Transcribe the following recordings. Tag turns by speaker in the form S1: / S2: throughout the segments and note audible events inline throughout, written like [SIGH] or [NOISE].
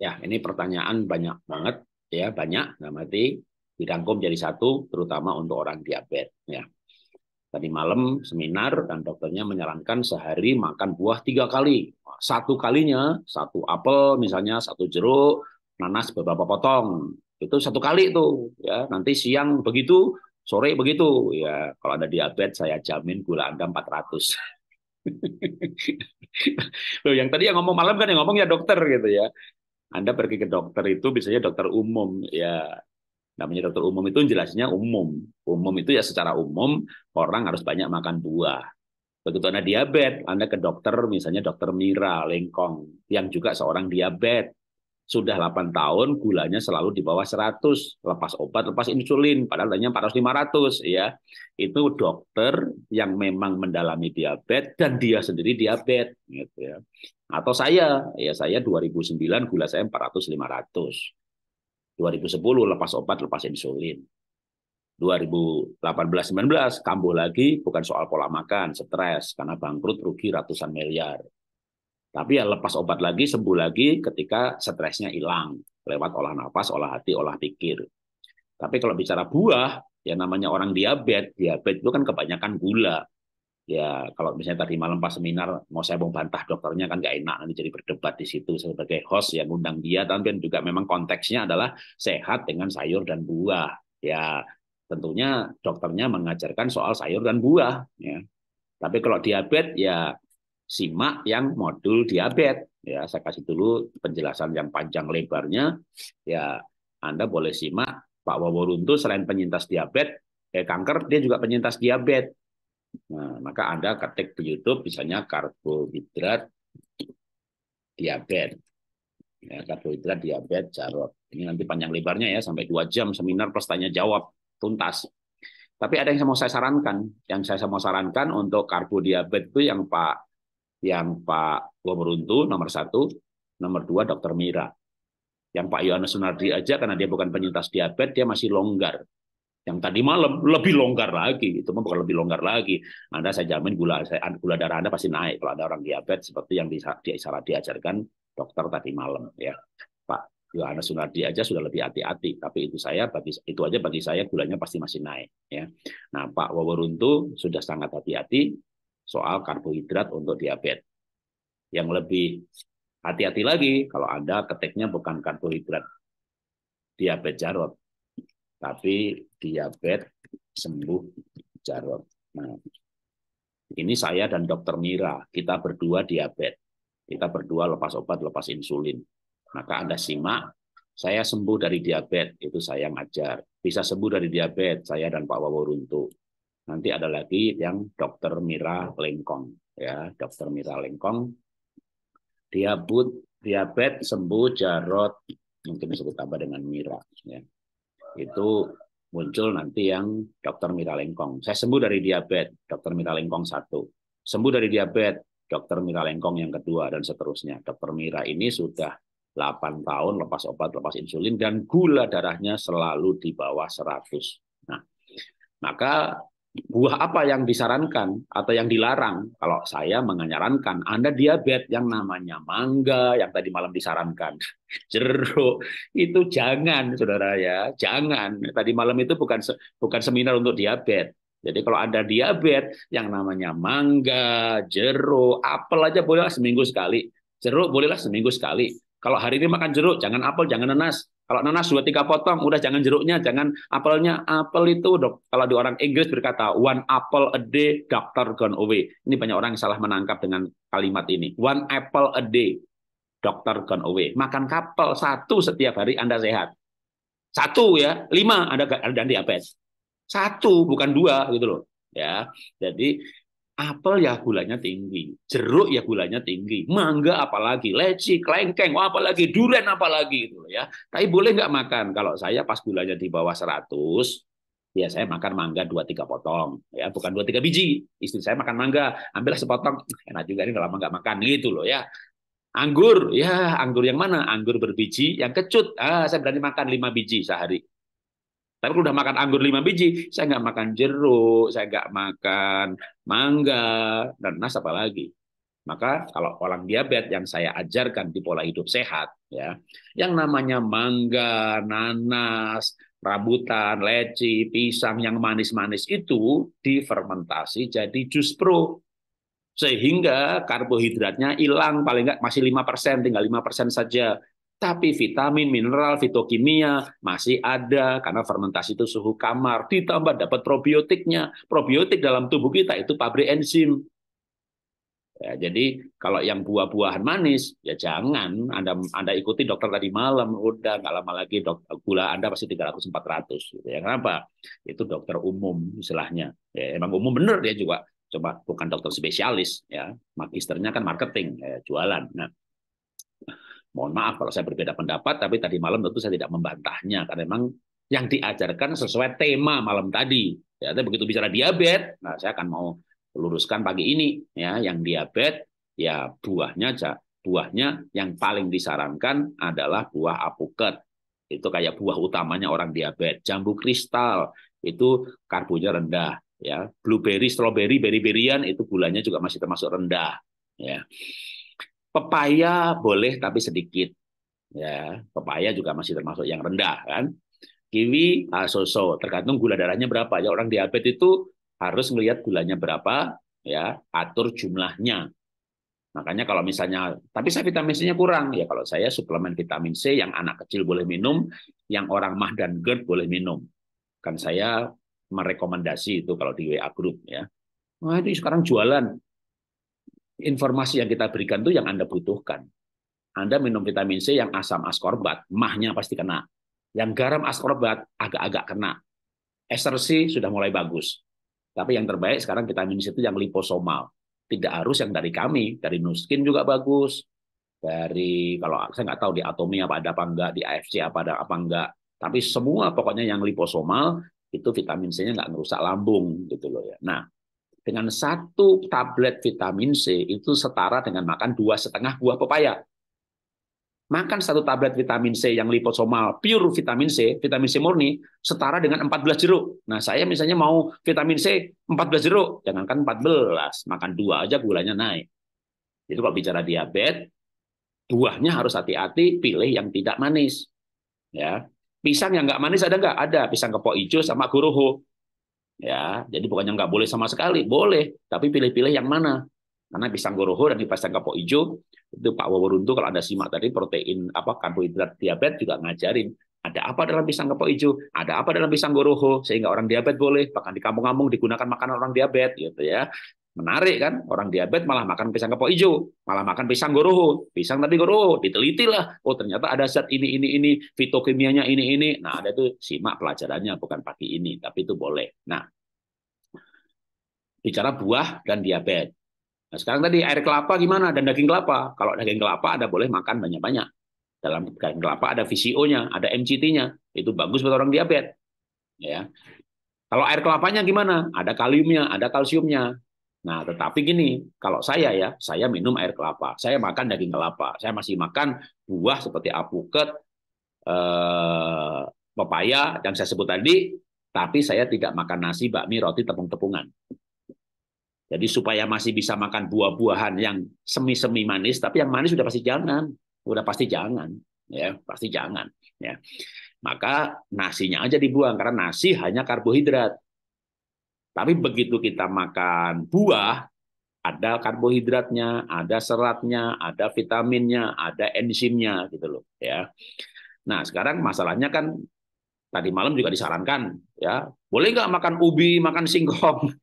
S1: Ya, ini pertanyaan banyak banget ya, banyak. Nah, dirangkum jadi satu terutama untuk orang diabetes ya. Tadi malam seminar dan dokternya menyarankan sehari makan buah tiga kali. Satu kalinya satu apel misalnya, satu jeruk, nanas beberapa potong. Itu satu kali itu ya. Nanti siang begitu, sore begitu ya. Kalau ada diabetes saya jamin gula Anda 400. [LAUGHS] Loh, yang tadi yang ngomong malam kan yang ngomong ya dokter gitu ya. Anda pergi ke dokter itu biasanya dokter umum ya namanya dokter umum itu jelasnya umum umum itu ya secara umum orang harus banyak makan buah begitu anda diabetes anda ke dokter misalnya dokter Mira Lengkong yang juga seorang diabetes sudah 8 tahun gulanya selalu di bawah 100 lepas obat lepas insulin padahal hanya 400 500 ya itu dokter yang memang mendalami diabetes dan dia sendiri diabetes gitu ya atau saya, ya saya 2009 gula saya 400 500. 2010 lepas obat, lepas insulin. 2018 19 kambuh lagi bukan soal pola makan, stres karena bangkrut rugi ratusan miliar. Tapi ya lepas obat lagi, sembuh lagi ketika stresnya hilang lewat olah nafas, olah hati, olah pikir. Tapi kalau bicara buah, ya namanya orang diabetes, diabetes itu kan kebanyakan gula ya kalau misalnya tadi malam pas seminar mau saya mau bantah dokternya kan nggak enak nanti jadi berdebat di situ sebagai host yang undang dia tapi kan juga memang konteksnya adalah sehat dengan sayur dan buah ya tentunya dokternya mengajarkan soal sayur dan buah ya tapi kalau diabetes ya simak yang modul diabetes ya saya kasih dulu penjelasan yang panjang lebarnya ya Anda boleh simak Pak Waworuntu selain penyintas diabetes eh, kanker dia juga penyintas diabetes Nah, maka Anda ketik di YouTube misalnya karbohidrat diabetes. Ya, karbohidrat diabetes Jarot. Ini nanti panjang lebarnya ya sampai dua jam seminar plus tanya jawab tuntas. Tapi ada yang saya mau saya sarankan, yang saya mau sarankan untuk karbo diabetes itu yang Pak yang Pak Gomeruntu nomor satu, nomor dua Dokter Mira. Yang Pak Yohanes Sunardi aja karena dia bukan penyintas diabetes, dia masih longgar yang tadi malam lebih longgar lagi itu bukan lebih longgar lagi anda saya jamin gula gula darah anda pasti naik kalau ada orang diabetes seperti yang disarat diajarkan dokter tadi malam ya Pak Yohanes Sunardi aja sudah lebih hati-hati tapi itu saya bagi itu aja bagi saya gulanya pasti masih naik ya nah Pak Waworuntu sudah sangat hati-hati soal karbohidrat untuk diabetes yang lebih hati-hati lagi kalau anda ketiknya bukan karbohidrat diabetes jarot tapi diabetes sembuh Jarot. Nah, ini saya dan dokter Mira, kita berdua diabetes. Kita berdua lepas obat, lepas insulin. Maka Anda simak, saya sembuh dari diabetes, itu saya ngajar. Bisa sembuh dari diabetes, saya dan Pak Wawo runtu. Nanti ada lagi yang dokter Mira Lengkong. ya Dokter Mira Lengkong, diabetes diabetes sembuh Jarot, mungkin disebut tambah dengan Mira. Ya itu muncul nanti yang dokter Mira Lengkong. Saya sembuh dari diabetes, dokter Mira Lengkong satu. Sembuh dari diabetes, dokter Mira Lengkong yang kedua, dan seterusnya. Dokter Mira ini sudah 8 tahun lepas obat, lepas insulin, dan gula darahnya selalu di bawah 100. Nah, maka buah apa yang disarankan atau yang dilarang? Kalau saya menyarankan, Anda diabetes yang namanya mangga, yang tadi malam disarankan, [LAUGHS] jeruk, itu jangan, saudara ya, jangan. Tadi malam itu bukan bukan seminar untuk diabetes. Jadi kalau Anda diabetes, yang namanya mangga, jeruk, apel aja bolehlah seminggu sekali. Jeruk bolehlah seminggu sekali. Kalau hari ini makan jeruk, jangan apel, jangan nanas. Kalau nanas dua tiga potong, udah jangan jeruknya, jangan apelnya. Apel itu dok. Kalau di orang Inggris berkata one apple a day, doctor gone away. Ini banyak orang yang salah menangkap dengan kalimat ini. One apple a day, doctor gone away. Makan kapel satu setiap hari Anda sehat. Satu ya, lima Anda dan diabetes. Satu bukan dua gitu loh. Ya, jadi Apel ya gulanya tinggi, jeruk ya gulanya tinggi, mangga apalagi, leci, klengkeng, wah apalagi, durian apalagi gitu ya. Tapi boleh nggak makan? Kalau saya pas gulanya di bawah 100, ya saya makan mangga 2 3 potong ya, bukan 2 3 biji. Istri saya makan mangga, ambil sepotong. Enak juga ini lama nggak makan gitu loh ya. Anggur, ya anggur yang mana? Anggur berbiji yang kecut. Ah, saya berani makan 5 biji sehari. Tapi kalau udah makan anggur lima biji, saya nggak makan jeruk, saya nggak makan mangga, dan nas lagi. Maka kalau orang diabetes yang saya ajarkan di pola hidup sehat, ya, yang namanya mangga, nanas, rambutan, leci, pisang yang manis-manis itu difermentasi jadi jus pro. Sehingga karbohidratnya hilang, paling nggak masih 5%, tinggal 5% saja. Tapi vitamin, mineral, fitokimia masih ada karena fermentasi itu suhu kamar. Ditambah dapat probiotiknya. Probiotik dalam tubuh kita itu pabrik enzim. Ya, jadi kalau yang buah-buahan manis ya jangan Anda Anda ikuti dokter tadi malam udah nggak lama lagi dok, gula Anda pasti 300 400 gitu ya. Kenapa? Itu dokter umum istilahnya. Ya, emang umum bener dia juga. Coba bukan dokter spesialis ya. Magisternya kan marketing ya, jualan. Nah, mohon maaf kalau saya berbeda pendapat, tapi tadi malam tentu saya tidak membantahnya karena memang yang diajarkan sesuai tema malam tadi. Ya, begitu bicara diabetes, nah saya akan mau luruskan pagi ini ya yang diabetes ya buahnya buahnya yang paling disarankan adalah buah apuket. Itu kayak buah utamanya orang diabetes. Jambu kristal itu karbonya rendah ya. Blueberry, strawberry, berry-berian itu gulanya juga masih termasuk rendah ya. Pepaya boleh tapi sedikit. Ya, pepaya juga masih termasuk yang rendah kan. Kiwi ah, so-so, tergantung gula darahnya berapa. Ya orang diabetes itu harus melihat gulanya berapa, ya, atur jumlahnya. Makanya kalau misalnya, tapi saya vitamin C-nya kurang, ya kalau saya suplemen vitamin C yang anak kecil boleh minum, yang orang mah dan GERD boleh minum. Kan saya merekomendasi itu kalau di WA group ya. Wah itu sekarang jualan, informasi yang kita berikan itu yang Anda butuhkan. Anda minum vitamin C yang asam askorbat, mahnya pasti kena. Yang garam askorbat agak-agak kena. Ester C sudah mulai bagus. Tapi yang terbaik sekarang vitamin C itu yang liposomal. Tidak harus yang dari kami, dari Nuskin juga bagus. Dari kalau saya nggak tahu di Atomi apa ada apa enggak, di AFC apa ada apa enggak. Tapi semua pokoknya yang liposomal itu vitamin C-nya nggak merusak lambung gitu loh ya. Nah, dengan satu tablet vitamin C itu setara dengan makan dua setengah buah pepaya. Makan satu tablet vitamin C yang liposomal pure vitamin C, vitamin C murni, setara dengan 14 jeruk. Nah, saya misalnya mau vitamin C 14 jeruk, jangankan 14, makan dua aja gulanya naik. itu kalau bicara diabetes, buahnya harus hati-hati, pilih yang tidak manis. Ya, Pisang yang nggak manis ada nggak? Ada. Pisang kepok hijau sama guruho ya jadi pokoknya nggak boleh sama sekali boleh tapi pilih-pilih yang mana karena pisang goroho dan pisang kapok hijau itu Pak Waworuntu kalau anda simak tadi protein apa karbohidrat diabetes juga ngajarin ada apa dalam pisang kapok hijau ada apa dalam pisang goroho sehingga orang diabetes boleh bahkan di kampung-kampung digunakan makanan orang diabetes gitu ya Menarik kan? Orang diabetes malah makan pisang kepok hijau, malah makan pisang goroho. Pisang tadi goroho, diteliti lah. Oh ternyata ada zat ini, ini, ini, fitokimianya ini, ini. Nah ada tuh simak pelajarannya, bukan pagi ini, tapi itu boleh. Nah, bicara buah dan diabetes. Nah, sekarang tadi air kelapa gimana dan daging kelapa? Kalau daging kelapa ada boleh makan banyak-banyak. Dalam daging kelapa ada VCO-nya, ada MCT-nya. Itu bagus buat orang diabetes. Ya. Kalau air kelapanya gimana? Ada kaliumnya, ada kalsiumnya. Nah, tetapi gini, kalau saya ya, saya minum air kelapa, saya makan daging kelapa, saya masih makan buah seperti apuket, eh, pepaya, yang saya sebut tadi, tapi saya tidak makan nasi, bakmi, roti, tepung-tepungan. Jadi supaya masih bisa makan buah-buahan yang semi-semi manis, tapi yang manis sudah pasti jangan, sudah pasti jangan, ya pasti jangan, ya. Maka nasinya aja dibuang karena nasi hanya karbohidrat, tapi begitu kita makan buah, ada karbohidratnya, ada seratnya, ada vitaminnya, ada enzimnya gitu loh ya. Nah, sekarang masalahnya kan tadi malam juga disarankan ya, boleh nggak makan ubi, makan singkong? [LAUGHS]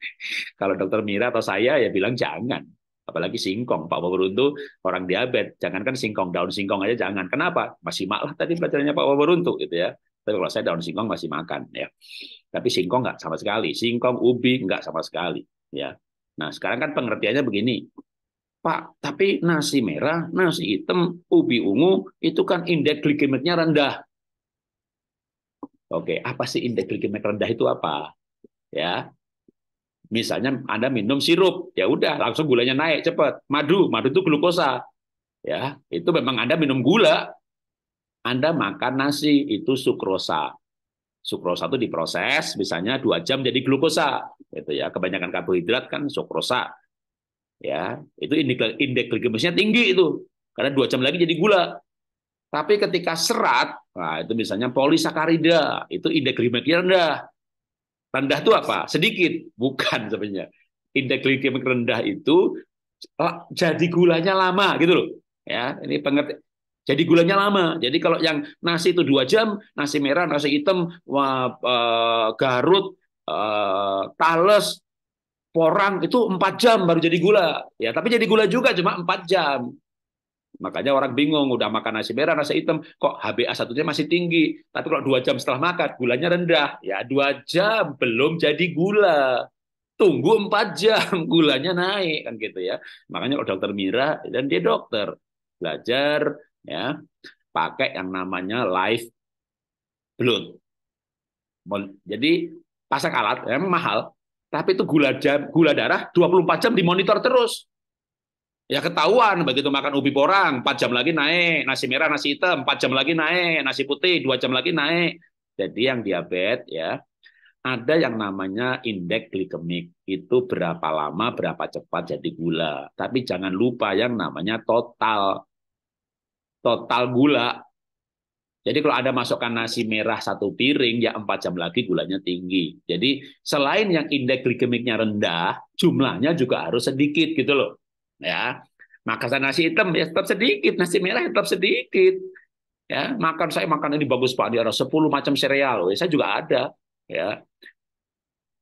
S1: Kalau dokter Mira atau saya ya bilang jangan. Apalagi singkong, Pak Waburuntu orang diabetes, jangankan singkong, daun singkong aja jangan. Kenapa? Masih malah tadi pelajarannya Pak Waburuntu gitu ya. Tapi kalau saya daun singkong masih makan ya. Tapi singkong nggak sama sekali. Singkong, ubi nggak sama sekali. Ya. Nah sekarang kan pengertiannya begini. Pak, tapi nasi merah, nasi hitam, ubi ungu itu kan indeks glikemiknya rendah. Oke, apa sih indeks glikemik rendah itu apa? Ya, misalnya Anda minum sirup, ya udah langsung gulanya naik cepat. Madu, madu itu glukosa. Ya, itu memang Anda minum gula. Anda makan nasi itu sukrosa sukrosa itu diproses misalnya dua jam jadi glukosa itu ya kebanyakan karbohidrat kan sukrosa ya itu indeks, indeks glikemisnya tinggi itu karena dua jam lagi jadi gula tapi ketika serat nah itu misalnya polisakarida itu indeks glikemiknya rendah rendah itu apa sedikit bukan sebenarnya indeks glikemik rendah itu jadi gulanya lama gitu loh ya ini pengerti jadi gulanya lama. Jadi kalau yang nasi itu dua jam, nasi merah, nasi hitam, eh, garut, eh, tales, porang itu empat jam baru jadi gula. Ya, tapi jadi gula juga cuma empat jam. Makanya orang bingung, udah makan nasi merah, nasi hitam, kok HbA satunya masih tinggi. Tapi kalau dua jam setelah makan, gulanya rendah. Ya, dua jam belum jadi gula tunggu empat jam [LAUGHS] gulanya naik kan gitu ya makanya kalau dokter Mira dan dia dokter belajar ya pakai yang namanya live balloon. Jadi pasang alat yang ya, mahal, tapi itu gula jam, gula darah 24 jam dimonitor terus. Ya ketahuan begitu makan ubi porang, 4 jam lagi naik, nasi merah, nasi hitam, 4 jam lagi naik, nasi putih 2 jam lagi naik. Jadi yang diabetes ya ada yang namanya indeks glikemik. Itu berapa lama, berapa cepat jadi gula. Tapi jangan lupa yang namanya total total gula. Jadi kalau ada masukkan nasi merah satu piring, ya empat jam lagi gulanya tinggi. Jadi selain yang indeks glikemiknya rendah, jumlahnya juga harus sedikit gitu loh. Ya, makan nasi hitam ya tetap sedikit, nasi merah ya tetap sedikit. Ya, makan saya makan ini bagus Pak, di ada 10 macam sereal. Ya, saya juga ada, ya.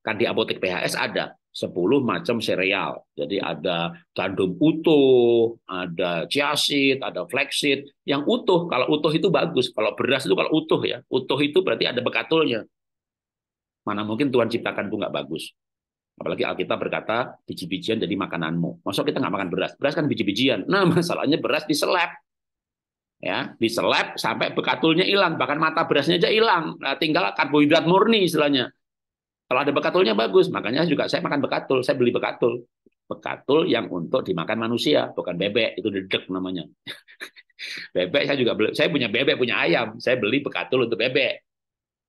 S1: Kan di apotek PHS ada. 10 macam sereal. Jadi ada gandum utuh, ada seed, ada seed. Yang utuh, kalau utuh itu bagus. Kalau beras itu kalau utuh ya. Utuh itu berarti ada bekatulnya. Mana mungkin Tuhan ciptakan itu nggak bagus. Apalagi Alkitab berkata, biji-bijian jadi makananmu. Masa kita nggak makan beras? Beras kan biji-bijian. Nah, [LAUGHS] masalahnya beras diselap. Ya, diselap sampai bekatulnya hilang. Bahkan mata berasnya aja hilang. Nah, tinggal karbohidrat murni istilahnya kalau ada bekatulnya bagus, makanya juga saya makan bekatul, saya beli bekatul. Bekatul yang untuk dimakan manusia, bukan bebek, itu dedek namanya. [LAUGHS] bebek saya juga beli, saya punya bebek, punya ayam, saya beli bekatul untuk bebek.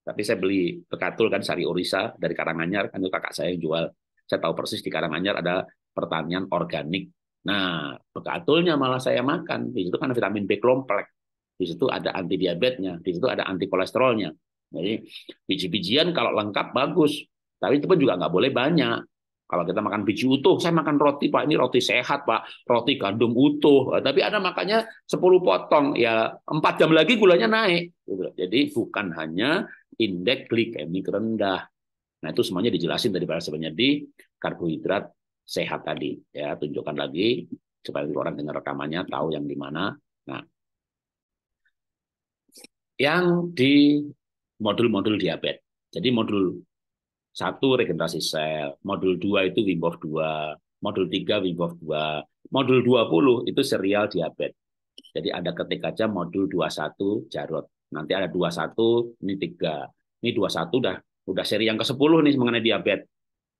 S1: Tapi saya beli bekatul kan sari orisa dari Karanganyar, kan itu kakak saya yang jual. Saya tahu persis di Karanganyar ada pertanian organik. Nah, bekatulnya malah saya makan. Di situ kan vitamin B kompleks. Di situ ada anti diabetesnya, di situ ada anti kolesterolnya jadi biji-bijian kalau lengkap bagus, tapi itu pun juga nggak boleh banyak. Kalau kita makan biji utuh, saya makan roti pak, ini roti sehat pak, roti gandum utuh. Eh, tapi ada makanya 10 potong, ya empat jam lagi gulanya naik. Gitu Jadi bukan hanya indeks glikemik rendah. Nah itu semuanya dijelasin tadi pada sebenarnya di karbohidrat sehat tadi. Ya tunjukkan lagi supaya orang dengar rekamannya tahu yang di mana. Nah yang di modul-modul diabetes. Jadi modul satu regenerasi sel, modul 2 itu Wim Hof 2, modul 3 Wim Hof 2, modul 20 itu serial diabetes. Jadi ada ketik aja modul 21 Jarot. Nanti ada 21, ini 3. Ini 21 udah udah seri yang ke-10 nih mengenai diabetes.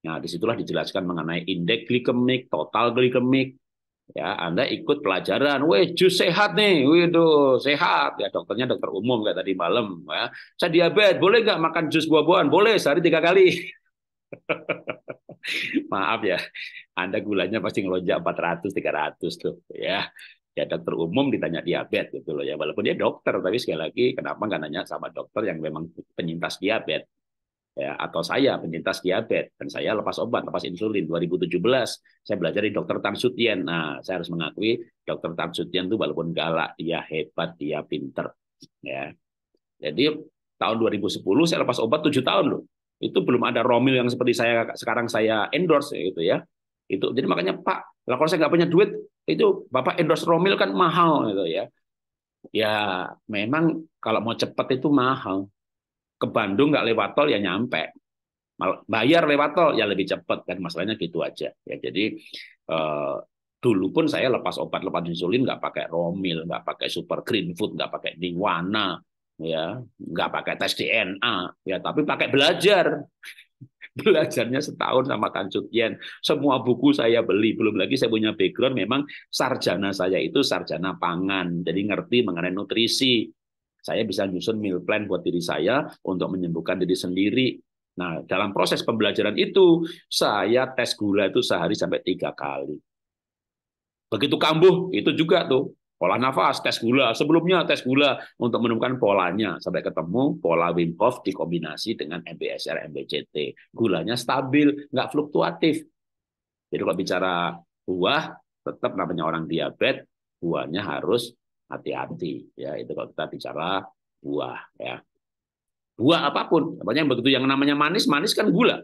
S1: Nah, disitulah dijelaskan mengenai indeks glikemik, total glikemik, ya Anda ikut pelajaran, weh jus sehat nih, waduh sehat ya dokternya dokter umum kayak tadi malam, ya. saya diabetes boleh nggak makan jus buah-buahan? Boleh sehari tiga kali. [LAUGHS] Maaf ya, Anda gulanya pasti ngelonjak 400 300 tuh ya. Ya dokter umum ditanya diabetes gitu loh ya. Walaupun dia dokter tapi sekali lagi kenapa nggak nanya sama dokter yang memang penyintas diabetes ya, atau saya penyintas diabetes dan saya lepas obat lepas insulin 2017 saya belajar di dokter Tan Sutien nah saya harus mengakui dokter Tan Sutien itu walaupun galak dia hebat dia pinter ya jadi tahun 2010 saya lepas obat tujuh tahun loh itu belum ada Romil yang seperti saya sekarang saya endorse gitu ya itu jadi makanya Pak kalau saya nggak punya duit itu Bapak endorse Romil kan mahal gitu ya ya memang kalau mau cepat itu mahal ke Bandung nggak lewat tol ya nyampe bayar lewat tol ya lebih cepat kan masalahnya gitu aja ya jadi eh, dulu pun saya lepas obat lepas insulin nggak pakai romil nggak pakai super green food nggak pakai diwana ya nggak pakai tes DNA ya tapi pakai belajar [LAUGHS] belajarnya setahun sama Kang Yen. Semua buku saya beli, belum lagi saya punya background memang sarjana saya itu sarjana pangan, jadi ngerti mengenai nutrisi, saya bisa nyusun meal plan buat diri saya untuk menyembuhkan diri sendiri. Nah, dalam proses pembelajaran itu, saya tes gula itu sehari sampai tiga kali. Begitu kambuh, itu juga tuh. Pola nafas, tes gula. Sebelumnya tes gula untuk menemukan polanya. Sampai ketemu pola Wim Hof dikombinasi dengan MBSR, MBCT. Gulanya stabil, nggak fluktuatif. Jadi kalau bicara buah, tetap namanya orang diabetes, buahnya harus hati-hati ya itu kalau kita bicara buah ya buah apapun pokoknya begitu yang namanya manis manis kan gula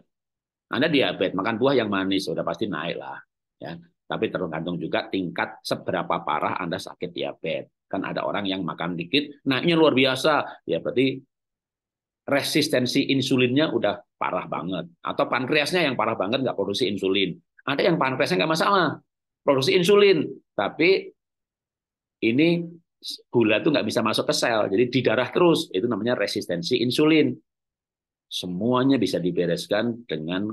S1: anda diabetes makan buah yang manis sudah pasti naik lah ya tapi tergantung juga tingkat seberapa parah anda sakit diabetes kan ada orang yang makan dikit naiknya luar biasa ya berarti resistensi insulinnya udah parah banget atau pankreasnya yang parah banget nggak produksi insulin ada yang pankreasnya nggak masalah produksi insulin tapi ini gula itu nggak bisa masuk ke sel, jadi di darah terus. Itu namanya resistensi insulin. Semuanya bisa dibereskan dengan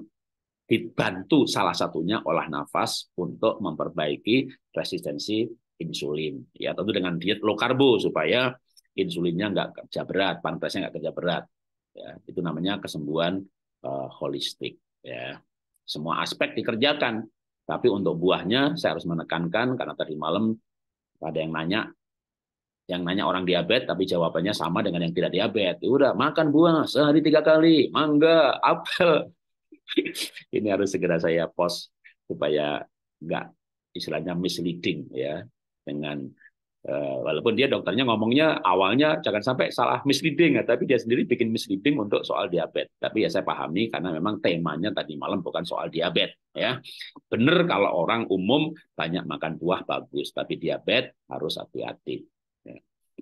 S1: dibantu salah satunya olah nafas untuk memperbaiki resistensi insulin. Ya tentu dengan diet low karbo supaya insulinnya nggak kerja berat, pankreasnya nggak kerja berat. Ya, itu namanya kesembuhan uh, holistik. Ya, semua aspek dikerjakan. Tapi untuk buahnya saya harus menekankan karena tadi malam ada yang nanya yang nanya orang diabetes tapi jawabannya sama dengan yang tidak diabetes ya udah makan buah sehari tiga kali mangga apel [LAUGHS] ini harus segera saya post supaya nggak istilahnya misleading ya dengan Eh, walaupun dia dokternya ngomongnya awalnya jangan sampai salah misleading ya, tapi dia sendiri bikin misleading untuk soal diabetes. Tapi ya saya pahami karena memang temanya tadi malam bukan soal diabetes ya. Benar kalau orang umum banyak makan buah bagus, tapi diabetes harus hati-hati.